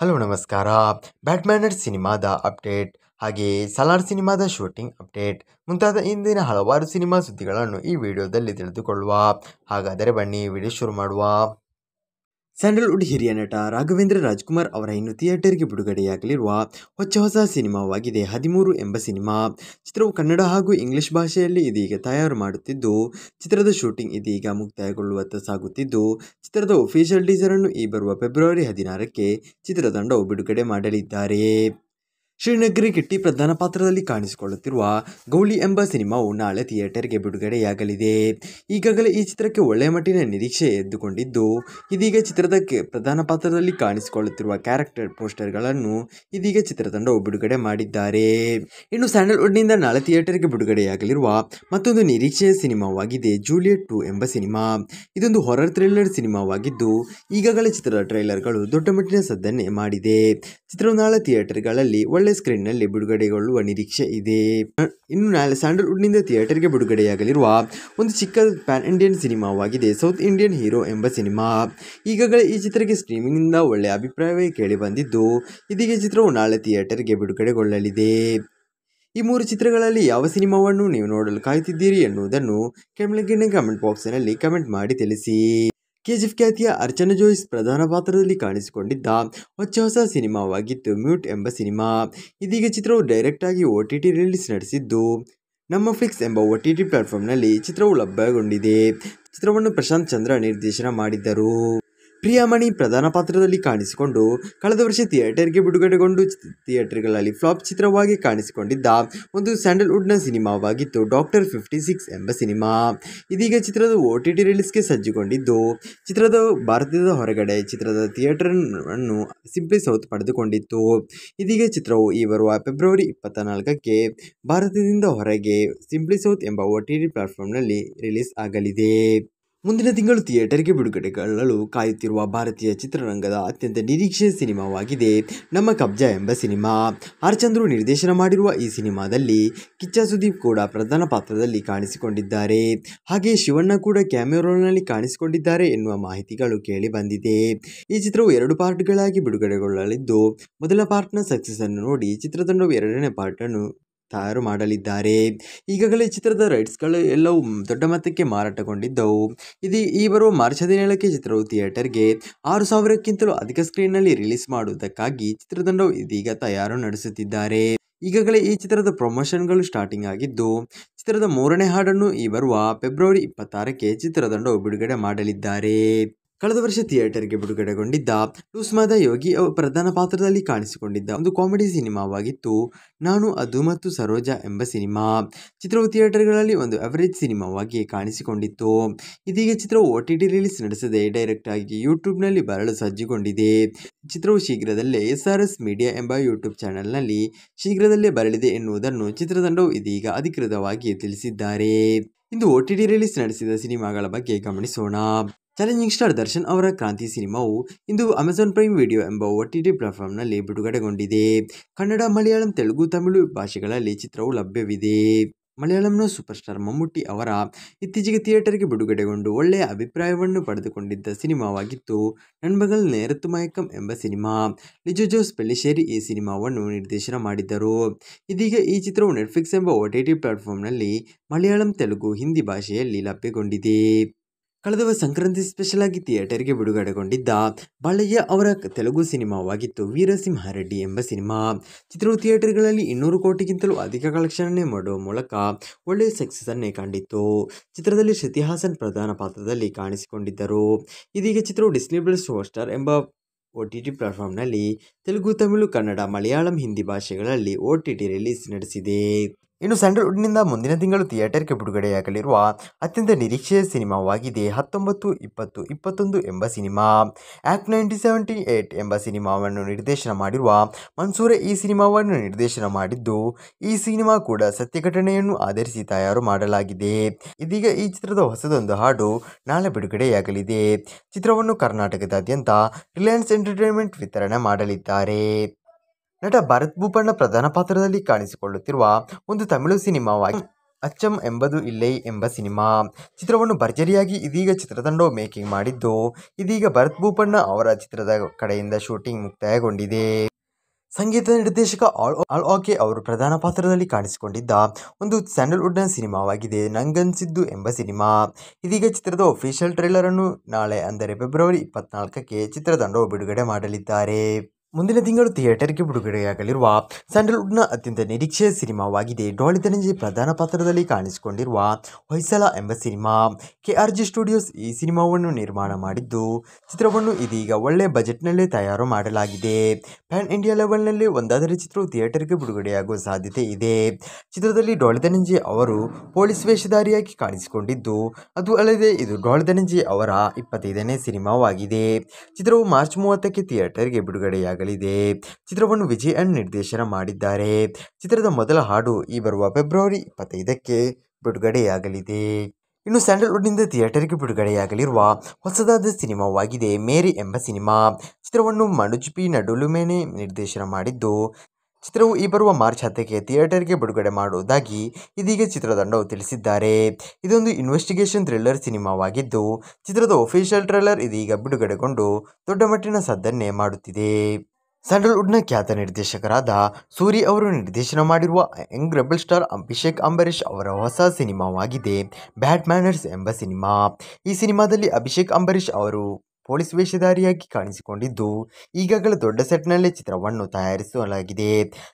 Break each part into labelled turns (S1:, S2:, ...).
S1: hello ನಮಸ್ಕಾರ ಬ್ಯಾಟ್ಮ್ಯಾನರ್ ಸಿನಿಮಾದ update ಹಾಗೆಯೇ ಸಲಾರ್ ಸಿನಿಮಾದ ಶೂಟಿಂಗ್ ಅಪ್ಡೇಟ್ ಮುಂತಾದ ಇಂದಿನ ಹಲವಾರು ಸಿನಿಮಾ ಸುದ್ದಿಗಳನ್ನು ಈ ವಿಡಿಯೋದಲ್ಲಿ ತಿಳಿದುಕೊಳ್ಳುವ ಹಾಗಾದರೆ ಬನ್ನಿ ವಿಡಿಯೋ ಶುರು ಮಾಡುವ ಸ್ಯಾಂಡಲ್ವುಡ್ ಹಿರಿಯ ನಟ ರಾಘವೇಂದ್ರ ರಾಜ್ಕುಮಾರ್ ಅವರ ಇನ್ನು ಥಿಯೇಟರ್ಗೆ ಬಿಡುಗಡೆಯಾಗಲಿರುವ ಹೊಚ್ಚ ಹೊಸ ಸಿನಿಮಾವಾಗಿದೆ ಹದಿಮೂರು ಎಂಬ ಸಿನಿಮಾ ಚಿತ್ರವು ಕನ್ನಡ ಹಾಗೂ ಇಂಗ್ಲಿಷ್ ಭಾಷೆಯಲ್ಲಿ ಇದೀಗ ತಯಾರು ಮಾಡುತ್ತಿದ್ದು ಚಿತ್ರದ ಶೂಟಿಂಗ್ ಇದೀಗ ಮುಕ್ತಾಯಗೊಳ್ಳುವತ್ತ ಸಾಗುತ್ತಿದ್ದು ಚಿತ್ರದ ಒಫಿಷಿಯಲ್ ಟೀಸರ್ ಅನ್ನು ಈ ಬರುವ ಫೆಬ್ರವರಿ ಹದಿನಾರಕ್ಕೆ ಚಿತ್ರತಂಡವು ಬಿಡುಗಡೆ ಮಾಡಲಿದ್ದಾರೆ ಶ್ರೀನಗರಿ ಕಿಟ್ಟಿ ಪ್ರಧಾನ ಪಾತ್ರದಲ್ಲಿ ಕಾಣಿಸಿಕೊಳ್ಳುತ್ತಿರುವ ಗೌಳಿ ಎಂಬ ಸಿನಿಮಾವು ನಾಳೆ ಥಿಯೇಟರ್ಗೆ ಬಿಡುಗಡೆಯಾಗಲಿದೆ ಈಗಾಗಲೇ ಈ ಚಿತ್ರಕ್ಕೆ ಒಳ್ಳೆಯ ಮಟ್ಟಿನ ನಿರೀಕ್ಷೆ ಎದ್ದುಕೊಂಡಿದ್ದು ಇದೀಗ ಚಿತ್ರದ ಪ್ರಧಾನ ಪಾತ್ರದಲ್ಲಿ ಕಾಣಿಸಿಕೊಳ್ಳುತ್ತಿರುವ ಕ್ಯಾರೆಕ್ಟರ್ ಪೋಸ್ಟರ್ಗಳನ್ನು ಇದೀಗ ಚಿತ್ರತಂಡವು ಬಿಡುಗಡೆ ಮಾಡಿದ್ದಾರೆ ಇನ್ನು ಸ್ಯಾಂಡಲ್ವುಡ್ನಿಂದ ನಾಳೆ ಥಿಯೇಟರ್ಗೆ ಬಿಡುಗಡೆಯಾಗಲಿರುವ ಮತ್ತೊಂದು ನಿರೀಕ್ಷೆಯ ಸಿನಿಮಾವಾಗಿದೆ ಜೂಲಿಯಟ್ ಟು ಎಂಬ ಸಿನಿಮಾ ಇದೊಂದು ಹೊರರ್ ಥ್ರಿಲ್ಲರ್ ಸಿನಿಮಾವಾಗಿದ್ದು ಈಗಾಗಲೇ ಚಿತ್ರದ ಟ್ರೈಲರ್ಗಳು ದೊಡ್ಡ ಮಟ್ಟಿನ ಸದ್ದನ್ನೇ ಮಾಡಿದೆ ಚಿತ್ರವು ನಾಳೆ ಥಿಯೇಟರ್ಗಳಲ್ಲಿ ಒಳ್ಳೆ ಸ್ಕ್ರೀನ್ ನಲ್ಲಿ ಬಿಡುಗಡೆಗೊಳ್ಳುವ ನಿರೀಕ್ಷೆ ಇದೆ ಇನ್ನು ನಾಳೆ ಸ್ಯಾಂಡಲ್ವುಡ್ ನಿಂದ ಥಿಯೇಟರ್ ಗೆ ಬಿಡುಗಡೆಯಾಗಲಿರುವ ಒಂದು ಚಿಕ್ಕ ಪ್ಯಾನ್ ಇಂಡಿಯನ್ ಸಿನಿಮಾವಾಗಿದೆ ಸೌತ್ ಇಂಡಿಯನ್ ಹೀರೋ ಎಂಬ ಸಿನಿಮಾ ಈಗಾಗಲೇ ಈ ಚಿತ್ರಕ್ಕೆ ಸ್ಟ್ರೀಮಿಂಗ್ ನಿಂದ ಒಳ್ಳೆ ಅಭಿಪ್ರಾಯವೇ ಕೇಳಿ ಬಂದಿದ್ದು ಇದೀಗ ಚಿತ್ರವು ನಾಳೆ ಥಿಯೇಟರ್ ಗೆ ಬಿಡುಗಡೆಗೊಳ್ಳಲಿದೆ ಈ ಮೂರು ಚಿತ್ರಗಳಲ್ಲಿ ಯಾವ ಸಿನಿಮಾವನ್ನು ನೀವು ನೋಡಲು ಕಾಯುತ್ತಿದ್ದೀರಿ ಎನ್ನುವುದನ್ನು ಕಾಮೆಂಟ್ ಕಮೆಂಟ್ ನಲ್ಲಿ ಕಮೆಂಟ್ ಮಾಡಿ ತಿಳಿಸಿ ಕೆಜಿಎಫ್ ಖ್ಯಾತಿಯ ಅರ್ಚನಾ ಜೋಯಿಸ್ ಪ್ರಧಾನ ಪಾತ್ರದಲ್ಲಿ ಕಾಣಿಸಿಕೊಂಡಿದ್ದ ಹೊಚ್ಚ ಹೊಸ ಸಿನಿಮಾವಾಗಿತ್ತು ಮ್ಯೂಟ್ ಎಂಬ ಸಿನಿಮಾ ಇದೀಗ ಚಿತ್ರವು ಡೈರೆಕ್ಟ್ ಆಗಿ ಒ ಟಿ ಟಿ ರಿಲೀಸ್ ನಡೆಸಿದ್ದು ನಮ್ಮ ಫ್ಲಿಕ್ಸ್ ಎಂಬ ಒ ಟಿ ಟಿ ಪ್ಲಾಟ್ಫಾರ್ಮ್ನಲ್ಲಿ ಚಿತ್ರವು ಲಭ್ಯಗೊಂಡಿದೆ ಚಿತ್ರವನ್ನು ಪ್ರಶಾಂತ್ ಚಂದ್ರ ನಿರ್ದೇಶನ ಮಾಡಿದ್ದರು ಪ್ರಿಯಾಮಣಿ ಪ್ರಧಾನ ಪಾತ್ರದಲ್ಲಿ ಕಾಣಿಸಿಕೊಂಡು ಕಳೆದ ವರ್ಷ ಥಿಯೇಟರ್ಗೆ ಬಿಡುಗಡೆಗೊಂಡು ಥಿಯೇಟರ್ಗಳಲ್ಲಿ ಫ್ಲಾಪ್ ಚಿತ್ರವಾಗಿ ಕಾಣಿಸಿಕೊಂಡಿದ್ದ ಒಂದು ಸ್ಯಾಂಡಲ್ವುಡ್ನ ಸಿನಿಮಾವಾಗಿತ್ತು ಡಾಕ್ಟರ್ ಫಿಫ್ಟಿ ಸಿಕ್ಸ್ ಎಂಬ ಸಿನಿಮಾ ಇದೀಗ ಚಿತ್ರದ ಒ ಟಿ ಟಿ ರಿಲೀಸ್ಗೆ ಸಜ್ಜುಗೊಂಡಿದ್ದು ಚಿತ್ರದ ಭಾರತದ ಹೊರಗಡೆ ಚಿತ್ರದ ಥಿಯೇಟರ್ ಅನ್ನು ಸಿಂಪ್ಲಿ ಸೌತ್ ಪಡೆದುಕೊಂಡಿತ್ತು ಇದೀಗ ಚಿತ್ರವು ಈ ಬರುವ ಫೆಬ್ರವರಿ ಇಪ್ಪತ್ತ ನಾಲ್ಕಕ್ಕೆ ಭಾರತದಿಂದ ಹೊರಗೆ ಸಿಂಪ್ಲಿ ಸೌತ್ ಎಂಬ ಒ ಟಿ ಟಿ ಪ್ಲಾಟ್ಫಾರ್ಮ್ನಲ್ಲಿ ರಿಲೀಸ್ ಆಗಲಿದೆ ಮುಂದಿನ ತಿಂಗಳು ಥಿಯೇಟರ್ಗೆ ಬಿಡುಗಡೆಗೊಳ್ಳಲು ಕಾಯುತ್ತಿರುವ ಭಾರತೀಯ ಚಿತ್ರರಂಗದ ಅತ್ಯಂತ ನಿರೀಕ್ಷೆಯ ಸಿನಿಮಾವಾಗಿದೆ ನಮ್ಮ ಕಬ್ಜಾ ಎಂಬ ಸಿನಿಮಾ ಆರ್ ನಿರ್ದೇಶನ ಮಾಡಿರುವ ಈ ಸಿನಿಮಾದಲ್ಲಿ ಕಿಚ್ಚ ಸುದೀಪ್ ಕೂಡ ಪ್ರಧಾನ ಪಾತ್ರದಲ್ಲಿ ಕಾಣಿಸಿಕೊಂಡಿದ್ದಾರೆ ಹಾಗೆ ಶಿವಣ್ಣ ಕೂಡ ಕ್ಯಾಮೆರೋಲ್ನಲ್ಲಿ ಕಾಣಿಸಿಕೊಂಡಿದ್ದಾರೆ ಎನ್ನುವ ಮಾಹಿತಿಗಳು ಕೇಳಿ ಬಂದಿದೆ ಈ ಚಿತ್ರವು ಎರಡು ಪಾರ್ಟ್ಗಳಾಗಿ ಬಿಡುಗಡೆಗೊಳ್ಳಲಿದ್ದು ಮೊದಲ ಪಾರ್ಟ್ನ ಸಕ್ಸಸ್ ಅನ್ನು ನೋಡಿ ಚಿತ್ರತಂಡವು ಎರಡನೇ ಪಾರ್ಟ್ ಅನ್ನು ತಯಾರು ಮಾಡಲಿದ್ದಾರೆ ಈಗಾಗಲೇ ಚಿತ್ರದ ರೈಟ್ಸ್ಗಳು ಎಲ್ಲವೂ ದೊಡ್ಡ ಮಟ್ಟಕ್ಕೆ ಮಾರಾಟಗೊಂಡಿದ್ದವು ಇದು ಈ ಬರುವ ಮಾರ್ಚ್ ಹದಿನೇಳಕ್ಕೆ ಚಿತ್ರವು ಥಿಯೇಟರ್ಗೆ ಆರು ಸಾವಿರಕ್ಕಿಂತಲೂ ಅಧಿಕ ಸ್ಕ್ರೀನ್ನಲ್ಲಿ ರಿಲೀಸ್ ಮಾಡುವುದಕ್ಕಾಗಿ ಚಿತ್ರತಂಡವು ಇದೀಗ ತಯಾರು ನಡೆಸುತ್ತಿದ್ದಾರೆ ಈಗಾಗಲೇ ಈ ಚಿತ್ರದ ಪ್ರಮೋಷನ್ಗಳು ಸ್ಟಾರ್ಟಿಂಗ್ ಆಗಿದ್ದು ಚಿತ್ರದ ಮೂರನೇ ಹಾಡನ್ನು ಈ ಬರುವ ಫೆಬ್ರವರಿ ಇಪ್ಪತ್ತಾರಕ್ಕೆ ಚಿತ್ರತಂಡವು ಬಿಡುಗಡೆ ಮಾಡಲಿದ್ದಾರೆ ಕಳೆದ ವರ್ಷ ಥಿಯೇಟರ್ಗೆ ಬಿಡುಗಡೆಗೊಂಡಿದ್ದ ಟೂಸ್ಮಾದ ಯೋಗಿ ಅವರು ಪ್ರಧಾನ ಪಾತ್ರದಲ್ಲಿ ಕಾಣಿಸಿಕೊಂಡಿದ್ದ ಒಂದು ಕಾಮಿಡಿ ಸಿನಿಮಾವಾಗಿತ್ತು ನಾನು ಅದು ಮತ್ತು ಸರೋಜಾ ಎಂಬ ಸಿನಿಮಾ ಚಿತ್ರವು ಥಿಯೇಟರ್ಗಳಲ್ಲಿ ಒಂದು ಅವರೇಜ್ ಸಿನಿಮಾವಾಗಿ ಕಾಣಿಸಿಕೊಂಡಿತ್ತು ಇದೀಗ ಚಿತ್ರವು ಒ ಟಿ ಟಿ ರಿಲೀಸ್ ನಡೆಸದೆ ಡೈರೆಕ್ಟ್ ಆಗಿ ಯೂಟ್ಯೂಬ್ನಲ್ಲಿ ಬರಲು ಸಜ್ಜುಗೊಂಡಿದೆ ಚಿತ್ರವು ಶೀಘ್ರದಲ್ಲೇ ಎಸ್ ಆರ್ ಎಸ್ ಮೀಡಿಯಾ ಎಂಬ ಯೂಟ್ಯೂಬ್ ಚಾನೆಲ್ನಲ್ಲಿ ಶೀಘ್ರದಲ್ಲೇ ಬರಲಿದೆ ಎನ್ನುವುದನ್ನು ಚಿತ್ರತಂಡವು ಇದೀಗ ಅಧಿಕೃತವಾಗಿ ತಿಳಿಸಿದ್ದಾರೆ ಇಂದು ಒ ಟಿ ಟಿ ರಿಲೀಸ್ ನಡೆಸಿದ ಸಿನಿಮಾಗಳ ಬಗ್ಗೆ ಗಮನಿಸೋಣ ಚಾಲೆಂಜಿಂಗ್ ಸ್ಟಾರ್ ದರ್ಶನ್ ಅವರ ಕ್ರಾಂತಿ ಸಿನಿಮಾವು ಇಂದು ಅಮೆಜಾನ್ ಪ್ರೈಮ್ ವಿಡಿಯೋ ಎಂಬ ಒ ಟಿ ಟಿ ಪ್ಲಾಟ್ಫಾರ್ಮ್ನಲ್ಲಿ ಬಿಡುಗಡೆಗೊಂಡಿದೆ ಕನ್ನಡ ಮಲಯಾಳಂ ತೆಲುಗು ತಮಿಳು ಭಾಷೆಗಳಲ್ಲಿ ಚಿತ್ರವು ಲಭ್ಯವಿದೆ ಮಲಯಾಳಂನ ಸೂಪರ್ ಸ್ಟಾರ್ ಮಮ್ಮೂಟಿ ಅವರ ಇತ್ತೀಚೆಗೆ ಥಿಯೇಟರ್ಗೆ ಬಿಡುಗಡೆಗೊಂಡು ಒಳ್ಳೆಯ ಅಭಿಪ್ರಾಯವನ್ನು ಪಡೆದುಕೊಂಡಿದ್ದ ಸಿನಿಮಾವಾಗಿತ್ತು ನನ್ಮಗಲ್ ನೇರತ್ತು ಮಯಕಂ ಎಂಬ ಸಿನಿಮಾ ಲಿಜು ಜೋಸ್ ಈ ಸಿನಿಮಾವನ್ನು ನಿರ್ದೇಶನ ಮಾಡಿದ್ದರು ಇದೀಗ ಈ ಚಿತ್ರವು ನೆಟ್ಫ್ಲಿಕ್ಸ್ ಎಂಬ ಒ ಟಿ ಟಿ ಪ್ಲಾಟ್ಫಾರ್ಮ್ನಲ್ಲಿ ಮಲಯಾಳಂ ತೆಲುಗು ಹಿಂದಿ ಭಾಷೆಯಲ್ಲಿ ಲಭ್ಯಗೊಂಡಿದೆ ಕಳೆದ ಸಂಕ್ರಾಂತಿ ಸ್ಪೆಷಲ್ ಆಗಿ ಥಿಯೇಟರ್ಗೆ ಬಿಡುಗಡೆಗೊಂಡಿದ್ದ ಬಾಳಯ್ಯ ಅವರ ತೆಲುಗು ಸಿನಿಮಾವಾಗಿತ್ತು ವೀರಸಿಂಹಾರೆಡ್ಡಿ ಎಂಬ ಸಿನಿಮಾ ಚಿತ್ರವು ಥಿಯೇಟರ್ಗಳಲ್ಲಿ ಇನ್ನೂರು ಕೋಟಿಗಿಂತಲೂ ಅಧಿಕ ಕಲೆಕ್ಷನ್ನೇ ಮಾಡುವ ಮೂಲಕ ಒಳ್ಳೆಯ ಸಕ್ಸಸ್ಸನ್ನೇ ಕಂಡಿತ್ತು ಚಿತ್ರದಲ್ಲಿ ಶ್ರುತಿ ಹಾಸನ್ ಪ್ರಧಾನ ಪಾತ್ರದಲ್ಲಿ ಕಾಣಿಸಿಕೊಂಡಿದ್ದರು ಇದೀಗ ಚಿತ್ರವು ಡಿಸ್ನಿ ಪ್ಲಸ್ ಎಂಬ ಒ ಟಿ ಟಿ ಪ್ಲಾಟ್ಫಾರ್ಮ್ನಲ್ಲಿ ತೆಲುಗು ತಮಿಳು ಕನ್ನಡ ಮಲಯಾಳಂ ಹಿಂದಿ ಭಾಷೆಗಳಲ್ಲಿ ಒ ಟಿ ಟಿ ರಿಲೀಸ್ ನಡೆಸಿದೆ ಇನ್ನು ಸ್ಯಾಂಡಲ್ವುಡ್ನಿಂದ ಮುಂದಿನ ತಿಂಗಳು ಥಿಯೇಟರ್ಗೆ ಬಿಡುಗಡೆಯಾಗಲಿರುವ ಅತ್ಯಂತ ನಿರೀಕ್ಷೆಯ ಸಿನಿಮಾವಾಗಿದೆ ಹತ್ತೊಂಬತ್ತು ಇಪ್ಪತ್ತು ಇಪ್ಪತ್ತೊಂದು ಎಂಬ ಸಿನಿಮಾ ಆ್ಯಕ್ಟ್ ನೈನ್ಟಿ ಸೆವೆಂಟಿ ಏಟ್ ಎಂಬ ಸಿನಿಮಾವನ್ನು ನಿರ್ದೇಶನ ಮಾಡಿರುವ ಮನ್ಸೂರೆ ಈ ಸಿನಿಮಾವನ್ನು ನಿರ್ದೇಶನ ಮಾಡಿದ್ದು ಈ ಸಿನಿಮಾ ಕೂಡ ಸತ್ಯ ಘಟನೆಯನ್ನು ಆಧರಿಸಿ ತಯಾರು ಮಾಡಲಾಗಿದೆ ಇದೀಗ ಈ ಚಿತ್ರದ ಹೊಸದೊಂದು ಹಾಡು ನಾಳೆ ಬಿಡುಗಡೆಯಾಗಲಿದೆ ಚಿತ್ರವನ್ನು ಕರ್ನಾಟಕದಾದ್ಯಂತ ರಿಲಯನ್ಸ್ ಎಂಟರ್ಟೈನ್ಮೆಂಟ್ ವಿತರಣೆ ಮಾಡಲಿದ್ದಾರೆ ನಟ ಭರತ್ ಭೂಪಣ್ಣ ಪ್ರಧಾನ ಪಾತ್ರದಲ್ಲಿ ಕಾಣಿಸಿಕೊಳ್ಳುತ್ತಿರುವ ಒಂದು ತಮಿಳು ಸಿನಿಮಾವಾಗಿ ಅಚ್ಚಂ ಎಂಬುದು ಇಲ್ಲೇ ಎಂಬ ಸಿನಿಮಾ ಚಿತ್ರವನ್ನು ಭರ್ಜರಿಯಾಗಿ ಇದೀಗ ಚಿತ್ರತಂಡವು ಮೇಕಿಂಗ್ ಮಾಡಿದ್ದು ಇದೀಗ ಭರತ್ ಭೂಪಣ್ಣ ಅವರ ಚಿತ್ರದ ಕಡೆಯಿಂದ ಶೂಟಿಂಗ್ ಮುಕ್ತಾಯಗೊಂಡಿದೆ ಸಂಗೀತ ನಿರ್ದೇಶಕ ಆಲ್ ಆಲ್ ಆಕೆ ಅವರು ಪ್ರಧಾನ ಪಾತ್ರದಲ್ಲಿ ಕಾಣಿಸಿಕೊಂಡಿದ್ದ ಒಂದು ಸ್ಯಾಂಡಲ್ವುಡ್ನ ಸಿನಿಮಾವಾಗಿದೆ ನಂಗನ್ಸಿದ್ದು ಎಂಬ ಸಿನಿಮಾ ಇದೀಗ ಚಿತ್ರದ ಒಫಿಷಿಯಲ್ ಅನ್ನು ನಾಳೆ ಅಂದರೆ ಫೆಬ್ರವರಿ ಇಪ್ಪತ್ನಾಲ್ಕಕ್ಕೆ ಚಿತ್ರತಂಡವು ಬಿಡುಗಡೆ ಮಾಡಲಿದ್ದಾರೆ ಮುಂದಿನ ತಿಂಗಳು ಥಿಯೇಟರ್ಗೆ ಬಿಡುಗಡೆಯಾಗಲಿರುವ ಸ್ಯಾಂಡಲ್ವುಡ್ನ ಅತ್ಯಂತ ನಿರೀಕ್ಷೆಯ ಸಿನಿಮಾವಾಗಿದೆ ಡಾಳಿ ಧನಂಜಯ್ ಪ್ರಧಾನ ಪಾತ್ರದಲ್ಲಿ ಕಾಣಿಸಿಕೊಂಡಿರುವ ಹೊಯ್ಸಲ ಎಂಬ ಸಿನಿಮಾ ಕೆ ಜಿ ಸ್ಟುಡಿಯೋಸ್ ಈ ಸಿನಿಮಾವನ್ನು ನಿರ್ಮಾಣ ಮಾಡಿದ್ದು ಚಿತ್ರವನ್ನು ಇದೀಗ ಒಳ್ಳೆ ಬಜೆಟ್ನಲ್ಲೇ ತಯಾರು ಮಾಡಲಾಗಿದೆ ಪ್ಯಾನ್ ಇಂಡಿಯಾ ಲೆವೆಲ್ನಲ್ಲಿ ಒಂದಾದರೆ ಚಿತ್ರವು ಥಿಯೇಟರ್ಗೆ ಬಿಡುಗಡೆಯಾಗುವ ಸಾಧ್ಯತೆ ಇದೆ ಚಿತ್ರದಲ್ಲಿ ಡಾಲಿ ಧನಂಜಯ್ ಅವರು ಪೊಲೀಸ್ ವೇಷಧಾರಿಯಾಗಿ ಕಾಣಿಸಿಕೊಂಡಿದ್ದು ಅದು ಅಲ್ಲದೆ ಇದು ಡಾಳಿ ಧನಂಜಯ್ ಅವರ ಇಪ್ಪತ್ತೈದನೇ ಸಿನಿಮಾವಾಗಿದೆ ಚಿತ್ರವು ಮಾರ್ಚ್ ಮೂವತ್ತಕ್ಕೆ ಥಿಯೇಟರ್ಗೆ ಬಿಡುಗಡೆಯಾಗ ಚಿತ್ರಗಳಿದೆ ಚಿತ್ರವನ್ನು ವಿಜಯ್ ಅಂಡ್ ನಿರ್ದೇಶನ ಮಾಡಿದ್ದಾರೆ ಚಿತ್ರದ ಮೊದಲ ಹಾಡು ಈ ಬರುವ ಫೆಬ್ರವರಿ ಇಪ್ಪತ್ತೈದಕ್ಕೆ ಬಿಡುಗಡೆಯಾಗಲಿದೆ ಇನ್ನು ಸ್ಯಾಂಡಲ್ವುಡ್ನಿಂದ ಥಿಯೇಟರ್ಗೆ ಬಿಡುಗಡೆಯಾಗಲಿರುವ ಹೊಸದಾದ ಸಿನಿಮಾವಾಗಿದೆ ಮೇರಿ ಎಂಬ ಸಿನಿಮಾ ಚಿತ್ರವನ್ನು ಮನುಜ್ ಪಿ ನಡುಲುಮೇನೆ ನಿರ್ದೇಶನ ಮಾಡಿದ್ದು ಚಿತ್ರವು ಈ ಬರುವ ಮಾರ್ಚ್ ಹತ್ತಕ್ಕೆ ಥಿಯೇಟರ್ಗೆ ಬಿಡುಗಡೆ ಮಾಡುವುದಾಗಿ ಇದೀಗ ಚಿತ್ರತಂಡವು ತಿಳಿಸಿದ್ದಾರೆ ಇದೊಂದು ಇನ್ವೆಸ್ಟಿಗೇಷನ್ ಥ್ರಿಲ್ಲರ್ ಸಿನಿಮಾವಾಗಿದ್ದು ಚಿತ್ರದ ಒಫಿಷಿಯಲ್ ಟ್ರೇಲರ್ ಇದೀಗ ಬಿಡುಗಡೆಗೊಂಡು ದೊಡ್ಡ ಮಟ್ಟಿನ ಸದ್ದನ್ನೇ ಮಾಡುತ್ತಿದೆ ಸ್ಯಾಂಡಲ್ವುಡ್ನ ಖ್ಯಾತ ನಿರ್ದೇಶಕರಾದ ಸೂರಿ ಅವರು ನಿರ್ದೇಶನ ಮಾಡಿರುವ young rebel star Abhishek Ambareesh ಅವರ ಹೊಸ ಸಿನಿಮಾವಾಗಿದೆ ಬ್ಯಾಟ್ ಮ್ಯಾನರ್ಸ್ ಎಂಬ ಸಿನಿಮಾ ಈ ಸಿನಿಮಾದಲ್ಲಿ ಅಭಿಷೇಕ್ ಅಂಬರೀಷ್ ಅವರು ಪೊಲೀಸ್ ವೇಷಧಾರಿಯಾಗಿ ಕಾಣಿಸಿಕೊಂಡಿದ್ದು ಈಗಾಗಲೇ ದೊಡ್ಡ ಸೆಟ್ನಲ್ಲಿ ಚಿತ್ರವನ್ನು ತಯಾರಿಸಲಾಗಿದೆ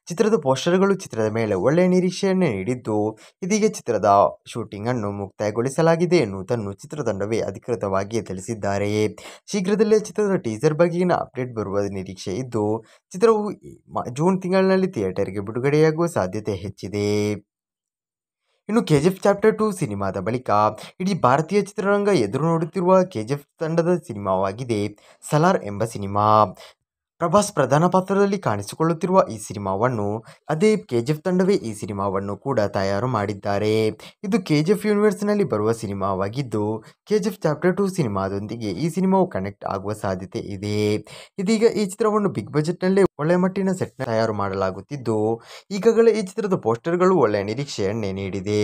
S1: ಚಿತ್ರದ ಪೋಸ್ಟರ್ಗಳು ಚಿತ್ರದ ಮೇಲೆ ಒಳ್ಳೆಯ ನಿರೀಕ್ಷೆಯನ್ನೇ ನೀಡಿದ್ದು ಇದೀಗ ಚಿತ್ರದ ಶೂಟಿಂಗ್ ಅನ್ನು ಮುಕ್ತಾಯಗೊಳಿಸಲಾಗಿದೆ ಎನ್ನುವುದನ್ನು ಚಿತ್ರತಂಡವೇ ಅಧಿಕೃತವಾಗಿ ತಿಳಿಸಿದ್ದಾರೆ ಶೀಘ್ರದಲ್ಲೇ ಚಿತ್ರದ ಟೀಸರ್ ಬಗೆಗಿನ ಅಪ್ಡೇಟ್ ಬರುವ ನಿರೀಕ್ಷೆ ಇದ್ದು ಚಿತ್ರವು ಜೂನ್ ತಿಂಗಳಿನಲ್ಲಿ ಥಿಯೇಟರ್ಗೆ ಬಿಡುಗಡೆಯಾಗುವ ಸಾಧ್ಯತೆ ಹೆಚ್ಚಿದೆ ಇನ್ನು K G F chapter two ಸಿನಿಮಾದ ಬಳಿಕ ಇಡೀ ಭಾರತೀಯ ಚಿತ್ರರಂಗ ಎದುರು ನೋಡುತ್ತಿರುವ ಕೆ ಜಿ ತಂಡದ ಸಿನಿಮಾವಾಗಿದೆ ಸಲಾರ್ ಎಂಬ ಸಿನಿಮಾ ಪ್ರಭಾಸ್ ಪ್ರಧಾನ ಪಾತ್ರದಲ್ಲಿ ಕಾಣಿಸಿಕೊಳ್ಳುತ್ತಿರುವ ಈ ಸಿನಿಮಾವನ್ನು ಅದೇ ಕೆ ತಂಡವೇ ಈ ಸಿನಿಮಾವನ್ನು ಕೂಡ ತಯಾರು ಮಾಡಿದ್ದಾರೆ ಇದು ಕೆ ಜಿ ಎಫ್ ಯೂನಿವರ್ಸ್ನಲ್ಲಿ ಬರುವ ಸಿನಿಮಾವಾಗಿದ್ದು K G F chapter two ಸಿನಿಮಾದೊಂದಿಗೆ ಈ ಸಿನಿಮಾವು ಕನೆಕ್ಟ್ ಆಗುವ ಸಾಧ್ಯತೆ ಇದೆ ಇದೀಗ ಈ ಚಿತ್ರವನ್ನು ಬಿಗ್ ಬಜೆಟ್ನಲ್ಲೇ ಒಳ್ಳೆ ಮಟ್ಟಿನ ಸೆಟ್ ತಯಾರು ಮಾಡಲಾಗುತ್ತಿದ್ದು ಈಗಾಗಲೇ ಈ ಚಿತ್ರದ ಪೋಸ್ಟರ್ಗಳು ಒಳ್ಳೆಯ ನಿರೀಕ್ಷೆಯನ್ನೇ ನೀಡಿದೆ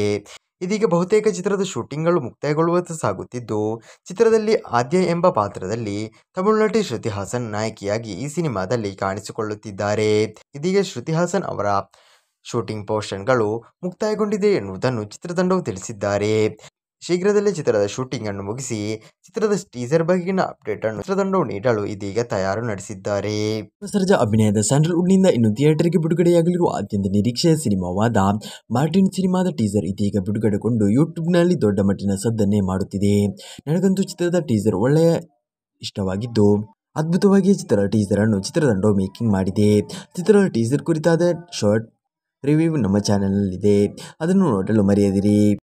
S1: ಇದೀಗ ಬಹುತೇಕ ಚಿತ್ರದ ಶೂಟಿಂಗ್ಗಳು ಮುಕ್ತಾಯಗೊಳ್ಳುವತ್ತ ಸಾಗುತ್ತಿದ್ದು ಚಿತ್ರದಲ್ಲಿ ಆದ್ಯ ಎಂಬ ಪಾತ್ರದಲ್ಲಿ ತಮಿಳುನಟಿ ಶ್ರುತಿ ಹಾಸನ್ ನಾಯಕಿಯಾಗಿ ಈ ಸಿನಿಮಾದಲ್ಲಿ ಕಾಣಿಸಿಕೊಳ್ಳುತ್ತಿದ್ದಾರೆ ಇದೀಗ ಶ್ರುತಿ ಹಾಸನ್ ಅವರ ಶೂಟಿಂಗ್ ಪೋರ್ಷನ್ಗಳು ಮುಕ್ತಾಯಗೊಂಡಿದೆ ಎನ್ನುವುದನ್ನು ಚಿತ್ರತಂಡವು ತಿಳಿಸಿದ್ದಾರೆ ಶೀಘ್ರದಲ್ಲೇ ಚಿತ್ರದ ಶೂಟಿಂಗ್ ಅನ್ನು ಮುಗಿಸಿ ಚಿತ್ರದ ಟೀಸರ್ ಬಗೆಗಿನ ಅಪ್ಡೇಟ್ ಅನ್ನು ಚಿತ್ರತಂಡವು ನೀಡಲು ಇದೀಗ ತಯಾರು ನಡೆಸಿದ್ದಾರೆ ಸರ್ಜಾ ಅಭಿನಯದ ಸ್ಯಾಂಡಲ್ವುಡ್ ನಿಂದ ಇನ್ನು ಥಿಯೇಟರ್ಗೆ ಬಿಡುಗಡೆಯಾಗಲಿರುವ ಅತ್ಯಂತ ನಿರೀಕ್ಷೆಯ ಸಿನಿಮಾವಾದ ಮಾರ್ಟಿನ್ ಸಿನಿಮಾದ ಟೀಸರ್ ಇದೀಗ ಬಿಡುಗಡೆಗೊಂಡು ಯೂಟ್ಯೂಬ್ನಲ್ಲಿ ದೊಡ್ಡ ಮಟ್ಟಿನ ಸದ್ದನ್ನೇ ಮಾಡುತ್ತಿದೆ ನನಗಂತೂ ಚಿತ್ರದ ಟೀಸರ್ ಒಳ್ಳೆಯ ಇಷ್ಟವಾಗಿದ್ದು ಅದ್ಭುತವಾಗಿ ಚಿತ್ರದ ಟೀಸರ್ ಅನ್ನು ಚಿತ್ರತಂಡವು ಮೇಕಿಂಗ್ ಮಾಡಿದೆ ಚಿತ್ರದ ಟೀಸರ್ ಕುರಿತಾದ ಶಾರ್ಟ್ ರಿವ್ಯೂ ನಮ್ಮ ಚಾನೆಲ್ನಲ್ಲಿದೆ ಅದನ್ನು ನೋಡಲು ಮರೆಯದಿರಿ